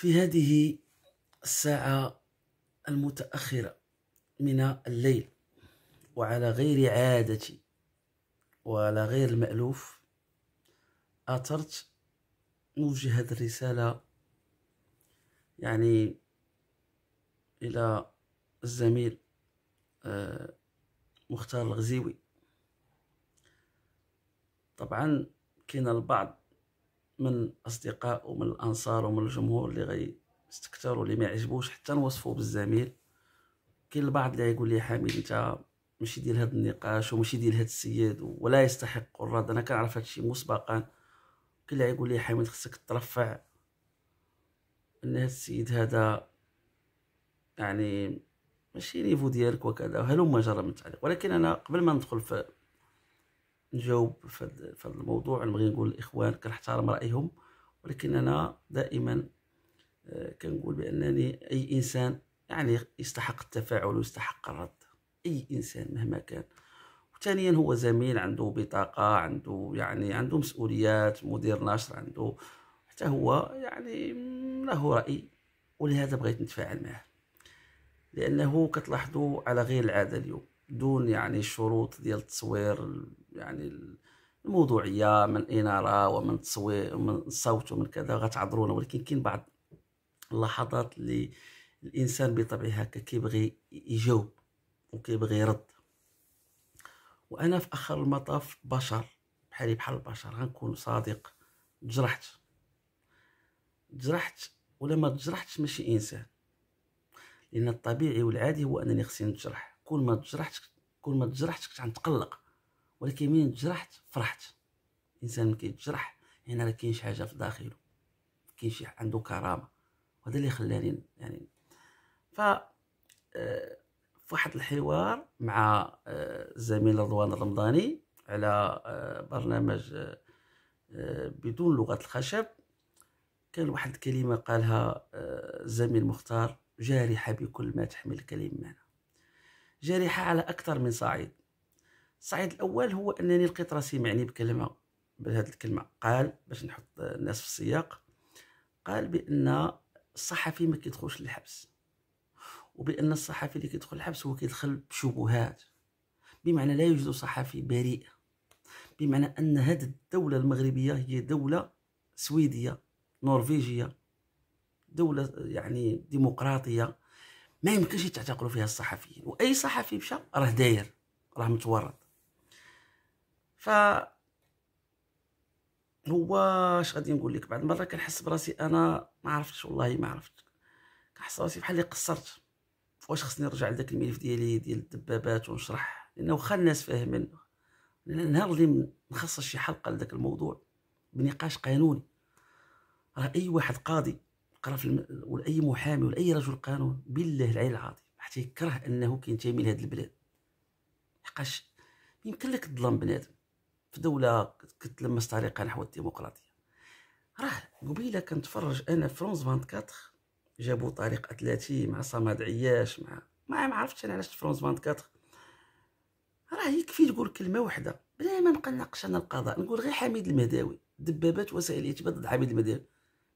في هذه الساعة المتأخرة من الليل وعلى غير عادتي وعلى غير المألوف أثرت نوجه هذه الرسالة يعني إلى الزميل آه، مختار الغزيوي طبعا كاين البعض من الاصدقاء ومن الانصار ومن الجمهور اللي غي استكتروا اللي ما يعجبوش حتى نوصفوه بالزميل كاين البعض اللي يقول لي حميد انت ماشي ديال هذا النقاش وماشي ديال هذا السيد ولا يستحق الرد انا كنعرف هذا الشيء مسبقا كاين اللي يقول لي حميد خصك ترفع ان هذا السيد هذا يعني ماشي نيفو ديالك وكذا هلما جرى من التعليق ولكن انا قبل ما ندخل في نجاوب في هذا الموضوع انا نقول الاخوان كنحترم رايهم ولكن انا دائما آه، كنقول بانني اي انسان يعني يستحق التفاعل ويستحق الرد اي انسان مهما كان ثانيا هو زميل عنده بطاقة عنده يعني عنده مسؤوليات مدير نشر عنده حتى هو يعني له رأي ولهذا بغيت نتفاعل معه لأنه كتلاحظوا على غير العادة اليوم دون يعني شروط ديال التصوير يعني الموضوعيه من اناره ومن تصوير ومن الصوت ومن كذا غتعذرونا ولكن كاين بعض اللحظات اللي الانسان بطبعه هكا كيبغي يجاوب وكيبغي يرد وانا في اخر المطاف بشر بحالي بحال البشر غنكون صادق تجرحت تجرحت ولا ما تجرحتش ماشي انسان لان الطبيعي والعادي هو انني خصني نتجرح كل ما تجرحت كل ما تجرحت كنت غنتقلق ولكن من تجرحت فرحت الانسان ملي كيتجرح يعني راه كاين شي حاجه في داخله كاين شي عنده كرامه وهذا اللي خلاني يعني ف آه، في واحد الحوار مع آه، الزميل رضوان الرمضاني على آه، برنامج بدون لغه الخشب كان واحد الكلمه قالها الزميل مختار جارحه بكل ما تحمل الكلمه جارحه على اكثر من صعيد الصعيد الاول هو انني لقيت راسي معني بكلمه بهذه الكلمه قال باش نحط الناس في السياق قال بان الصحفي ما كيدخلش للحبس وبان الصحفي اللي كيدخل الحبس هو كيدخل بشبهات بمعنى لا يوجد صحفي بريء بمعنى ان هذه الدوله المغربيه هي دوله سويديه نورفيجيه دوله يعني ديمقراطيه ما يمكنش يتعتقلوا فيها الصحفيين واي صحفي مشى راه داير راه متورط ف هو اش غادي نقول لك بعد المرات كنحس براسي انا ما عرفتش والله ما عرفت كنحس براسي بحال اللي قصرت واش خصني نرجع لذاك الملف ديالي ديال الدبابات ونشرح لانه واخا الناس فاهمين النهار اللي نخصص شي حلقه لذاك الموضوع بنقاش قانوني راه اي واحد قاضي قرا في الم... ولا اي محامي ولا اي رجل قانون بالله العلي العظيم حتى يكره انه كينتمي لهاد البلاد لحقاش يمكن لك تظلم بنادم في دولة كتلمس طريقة نحو الديمقراطية راه قبيلة كنتفرج أنا فرونس 24 جابوا طريق أتلاتي مع صمد عياش مع ما عرفتش أنا علاش فرونس 24 راه يكفي تقول كلمة واحدة بلا ما نقلقش أنا القضاء نقول غير حميد المهداوي دبابات وسائل الإعتماد ضد حميد المهداوي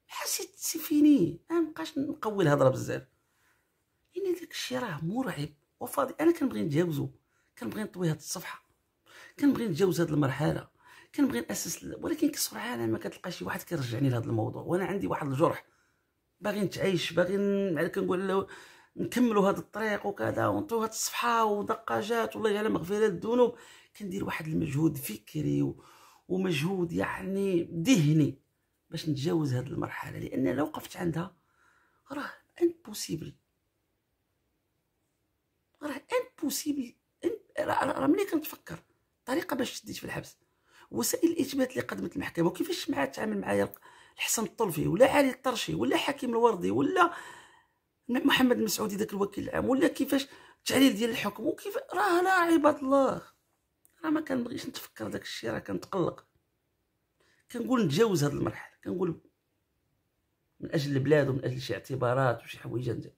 حسيت سيفيني ما مبقاش نقوي الهضره بزاف لان داك الشيء راه مرعب وفاضي انا كنبغي نتجاوزو كنبغي نطوي هاد الصفحه كنبغي نتجاوز هذه المرحله كنبغي ناسس ولكن سرعان ما كتلقى شي واحد كيرجعني لهذا الموضوع وانا عندي واحد الجرح باغي نتعايش باغي كنقول كنقول نكملوا هذا الطريق وكذا ونطيو هذه الصفحه ودقاجات والله يعلم مغفره الذنوب كندير واحد المجهود فكري ومجهود يعني ذهني باش نتجاوز هذه المرحله لان لو وقفت عندها راه امبوسيبل راه امبوسيبل راه ملي كنتفكر طريقه باش شديت في الحبس وسائل الاثبات اللي قدمت المحكمه وكيفاش معها تعامل معايا الحسن الطلفي ولا علي الطرشي ولا حكيم الوردي ولا محمد المسعودي ذاك الوكيل العام ولا كيفاش التعليل ديال الحكم وكيف راه لا عباد الله راه ما كنبغيش نتفكر داك الشيء راه كنتقلق كنقول نتجاوز هذه المرحله كنقول من اجل البلاد ومن اجل شي اعتبارات وشي حوايج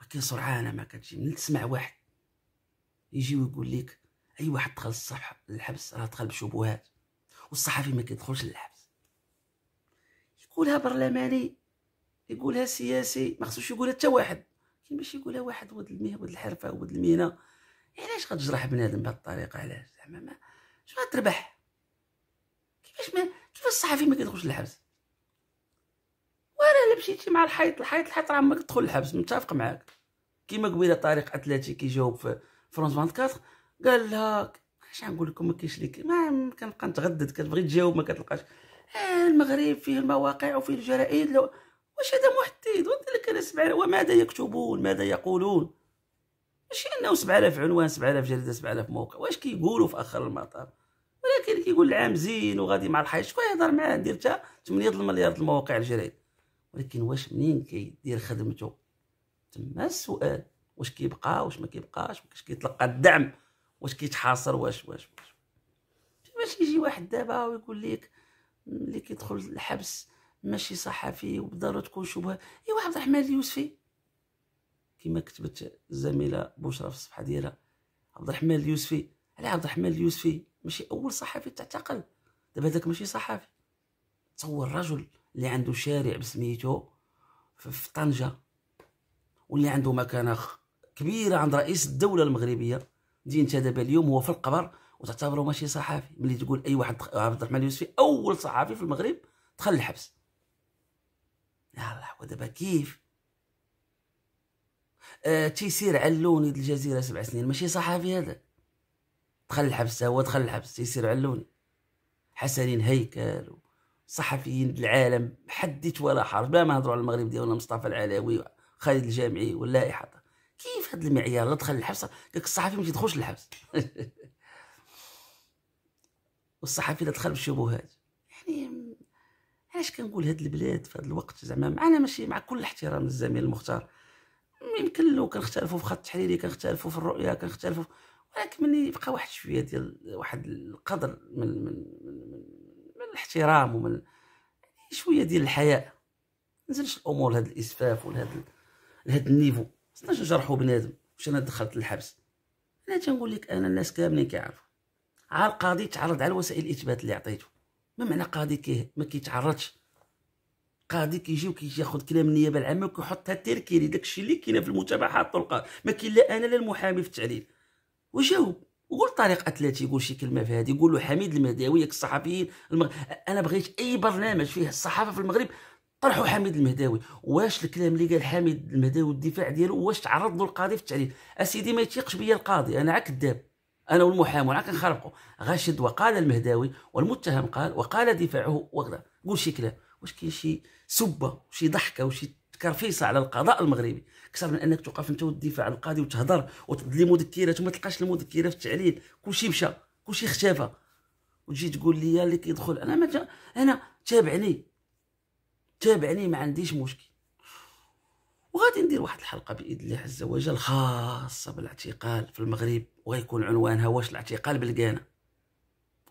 ولكن سرعان ما كتجي من تسمع واحد يجي ويقول لك اي واحد دخل الصح الحبس راه دخل بشبهات والصحفي ما كيدخلش للحبس يقولها برلماني يقولها سياسي ما خصوش يقولها حتى واحد كي ماشي يقولها واحد ود المه ود الحرفه ود المهنه علاش غتجرح بنادم بهذه الطريقه علاش زعما ما شنو غتربح كيفاش ما كيفاش الصحفي ما كيدخلش للحبس وانا الا مشيتي مع الحيط الحيط الحيط راه ما كتدخل للحبس متفق معاك كيما قبيله طارق اتلاتي كيجاوب في فرونس 24 قال لها اش نقول لكم ما كاينش ليك ما كنبقى نتغدد كتبغي تجاوب ما كتلقاش آه المغرب فيه المواقع وفيه الجرائد لو... واش هذا محدد وانت اللي كنسمع وماذا يكتبون ماذا يقولون ماشي انه 7000 عنوان 7000 جريده 7000 موقع واش كيقولوا في اخر المطاف ولكن كيقول العام زين وغادي مع الحي شكون يهضر معاه ندير حتى 8 المليار المواقع الجرائد ولكن واش منين كيدير خدمته تما السؤال واش كيبقى واش ما كيبقاش واش كيتلقى الدعم واش كيتحاصر واش واش واش باش يجي واحد دابا ويقول لك اللي كيدخل الحبس ماشي صحفي وبالضروره تكون شبهه ايوا عبد الرحمن اليوسفي كما كتبت الزميله بشرى في الصفحه ديالها عبد الرحمن اليوسفي على عبد الرحمن اليوسفي ماشي اول صحفي تعتقل دابا هذاك ماشي صحفي تصور رجل اللي عنده شارع بسميتو في طنجه واللي عنده مكانه كبيره عند رئيس الدوله المغربيه دي انت دابا اليوم هو في القبر وتعتبره ماشي صحافي ملي تقول اي واحد عبد الرحمن اليوسفي اول صحافي في المغرب دخل الحبس يلاه ودابا كيف آه تيسير علوني ديال الجزيره سبع سنين ماشي صحافي هذا دخل الحبس هو دخل الحبس تيسير علوني حسنين هيكل صحفيين العالم حديت ولا حرج بلا ما نهضروا على المغرب ديالنا مصطفى العلاوي خالد الجامعي واللائحه كيف هاد المعيار لا دخل الحبس قالك الصحفي ما تيدخلش الحبس والصحفي لا دخل بالشبهات يعني علاش كنقول هاد البلاد في هاد الوقت زعما انا ماشي مع كل احترام للزميل المختار يمكن لو كنختلفوا في خط تحريري كنختلفوا في الرؤيه كنختلفوا ولكن ملي يبقى واحد شويه ديال واحد القدر من من من, من الاحترام ومن يعني شويه ديال الحياء ما نزلش الامور لهذا الاسفاف ولهذا لهذا النيفو خصنا جرحوا بنادم واش انا دخلت للحبس انا تنقول لك انا الناس كاملين كيعرفوا على القاضي تعرض على وسائل الاثبات اللي عطيته ما معنى قاضي كي ما كيتعرضش قاضي كيجي ياخذ كلام النيابه العامه وكيحطها تركيري داكشي اللي كاين في المتابعه حاطو القاضي ما كاين لا انا لا المحامي في التعليل وجاوب وقول طريق اتلتي يقول شي كلمه في هذه يقول حميد المهداوي الصحفيين المغ... انا بغيت اي برنامج فيه الصحافه في المغرب طرحوا حميد المهداوي واش الكلام اللي قال حميد المهداوي الدفاع ديالو واش تعرض له القاضي في التعليل اسيدي ما يتيقش بيا القاضي انا عا كذاب انا والمحامي عا كنخربقوا غاشد وقال المهداوي والمتهم قال وقال دفاعه وغدا قول شي كلام واش كاين شي سبه وشي ضحكه وشي كرفيصه على القضاء المغربي اكثر من انك توقف انت والدفاع على القاضي وتهضر لي مذكرات وما تلقاش المذكره في التعليل كلشي مشى كلشي اختفى وتجي تقول لي اللي كيدخل انا ما انا تابعني تابعني ما عنديش مشكل وغادي ندير واحد الحلقه باذن الله عز وجل خاصه بالاعتقال في المغرب وغيكون عنوانها واش الاعتقال بالقانا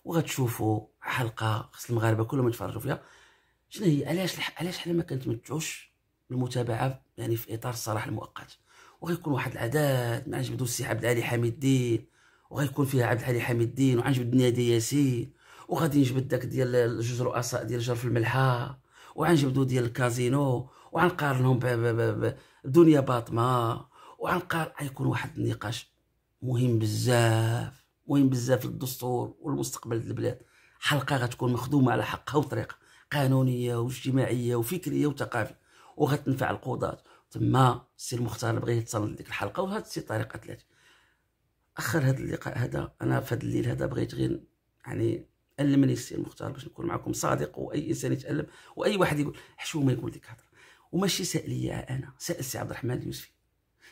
وغتشوفوا حلقه خص المغاربه كلهم يتفرجوا فيها شنو هي علاش لح... علاش حنا ما كنتمتعوش بالمتابعه يعني في اطار الصلاح المؤقت وغيكون واحد العداد مع غنجبدو السي عبد العالي حميد الدين وغيكون فيها عبد العالي حميد الدين وغنجبد نادي ياسين وغادي نجبد داك ديال جوج رؤساء ديال جرف الملحه جبدو ديال الكازينو وعنقارنهم بدنيا باطمه قار غيكون واحد النقاش مهم بزاف مهم بزاف للدستور والمستقبل ديال البلاد حلقه غتكون مخدومه على حقها وطريقه قانونيه واجتماعيه وفكريه وثقافيه وغتنفع القضاة تما السي المختار بغى يتصل ديك الحلقه وهاد السي طريقه ثلاثه اخر هذا اللقاء هذا انا في هذا الليل هذا بغيت غير يعني ألمني السي المختار مختار باش نكون معكم صادق واي انسان يتالم واي واحد يقول حشومه يقول ديك الهضره وماشي سال ليا انا سال سي عبد الرحمن اليوسفي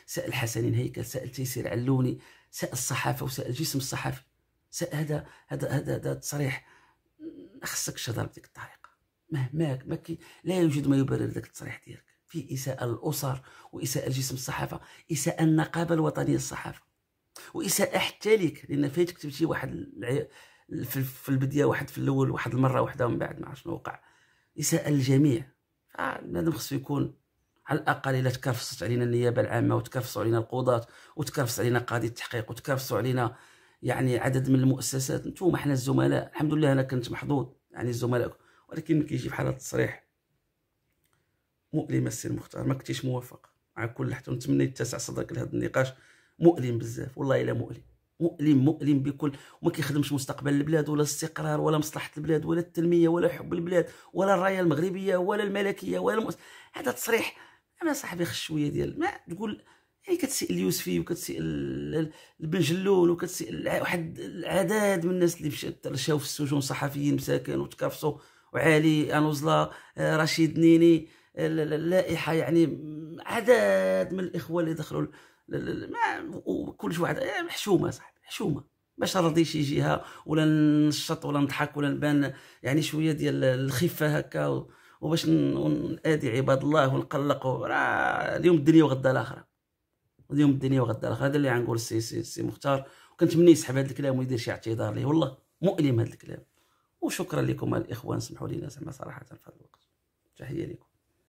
سال حسنين هيكل سال تيسير علوني سال الصحافه وسال جسم الصحافي سال هذا هذا هذا هذا خصك تهضر بديك الطريقه مهما ما كي لا يوجد ما يبرر ذاك التصريح ديالك في اساءه الاسر واساءه لجسم الصحافه اساءه النقابه الوطنيه للصحافه واساءه حتى ليك لان فايتك تمشي واحد في, في البديه واحد في الاول واحد المره واحده ومن بعد ما عرفت شنو وقع اساءه الجميع فالبنادم آه، خصو يكون على الاقل الا تكرفصت علينا النيابه العامه وتكرفصوا علينا القضاه وتكرفص علينا قاضي التحقيق وتكرفصوا علينا يعني عدد من المؤسسات نتوما حنا الزملاء الحمد لله انا كنت محظوظ يعني الزملاء ولكن كيجي بحال هذا التصريح مؤلم السي المختار ما كنتيش موافق مع كل حتى نتمنى يتسع صدرك لهذا النقاش مؤلم بزاف والله الا مؤلم مؤلم مؤلم بكل وما كيخدمش مستقبل البلاد ولا الاستقرار ولا مصلحه البلاد ولا التنميه ولا حب البلاد ولا الرايه المغربيه ولا الملكيه ولا المؤس... هذا تصريح انا صاحبي خش شويه ديال ما تقول يعني كتسئل اليوسفي وكتسئل البنجلون وكتسئل واحد العداد من الناس اللي مشاو في السجون صحفيين مساكن وتكافسوا وعلي انوزلا آه، رشيد نيني اللائحه يعني عدد من الاخوه اللي دخلوا ما وكلش واحد آه، محشومه صاحبي محشومه باش نرضي شي جهه ولا نشط ولا نضحك ولا نبان يعني شويه ديال الخفه هكا وباش نادي عباد الله ونقلق راه اليوم الدنيا وغدا الاخره اليوم الدنيا وغدا الاخره هذا اللي غنقول سي سي سي مختار وكنتمنى يسحب هذا الكلام ويدير شي اعتذار ليه والله مؤلم هذا الكلام وشكرا لكم الاخوان سمحوا لينا زعما صراحه في هذا الوقت تحيه لكم